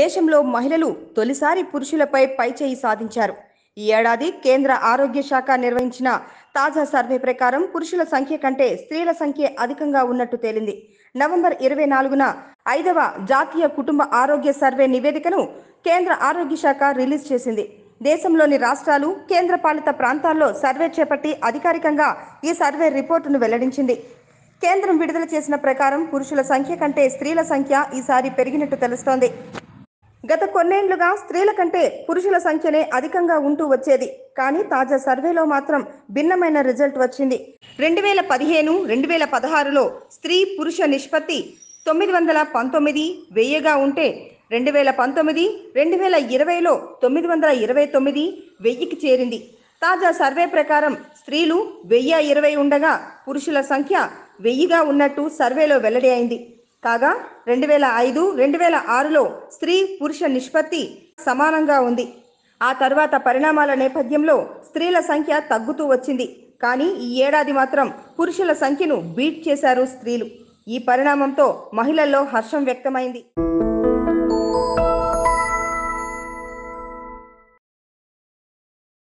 దేశంలో మహిళలు తొలిసారి పురుషులపై పైచేయి సాధించారు ఈ ఏడాది కేంద్ర ఆరోగ్య శాఖ నిర్వహించిన తాజా సర్వే ప్రకారం పురుషుల సంఖ్య కంటే స్త్రీల సంఖ్య అధికంగా ఉన్నట్టు తేలింది నవంబర్ ఇరవై నాలుగున ఐదవ జాతీయ కుటుంబ ఆరోగ్య సర్వే నివేదికను కేంద్ర ఆరోగ్య శాఖ రిలీజ్ చేసింది దేశంలోని రాష్ట్రాలు కేంద్రపాలిత ప్రాంతాల్లో సర్వే చేపట్టి అధికారికంగా ఈ సర్వే రిపోర్టును వెల్లడించింది కేంద్రం విడుదల చేసిన ప్రకారం పురుషుల సంఖ్య కంటే స్త్రీల సంఖ్య ఈసారి పెరిగినట్టు తెలుస్తోంది గత కొన్నేళ్లుగా స్త్రీల కంటే పురుషుల సంఖ్యనే అధికంగా ఉంటూ వచ్చేది కానీ తాజా సర్వేలో మాత్రం భిన్నమైన రిజల్ట్ వచ్చింది రెండు వేల పదిహేను రెండు వేల పదహారులో స్త్రీ పురుష నిష్పత్తి తొమ్మిది వందల పంతొమ్మిది వెయ్యిగా ఉంటే రెండు వేల పంతొమ్మిది రెండు వేల ఇరవైలో తొమ్మిది వందల ఇరవై తొమ్మిది వెయ్యికి చేరింది తాజా సర్వే ప్రకారం స్త్రీలు వెయ్యి ఇరవై ఉండగా పురుషుల సంఖ్య వెయ్యిగా ఉన్నట్టు సర్వేలో వెల్లడి అయింది కాగా రెండు వేల ఐదు రెండు వేల ఆరులో స్త్రీ పురుష నిష్పత్తి సమానంగా ఉంది ఆ తర్వాత పరిణామాల నేపథ్యంలో స్త్రీల సంఖ్య తగ్గుతూ వచ్చింది కానీ ఈ ఏడాది మాత్రం పురుషుల సంఖ్యను బీట్ చేశారు స్త్రీలు ఈ పరిణామంతో మహిళల్లో హర్షం వ్యక్తమైంది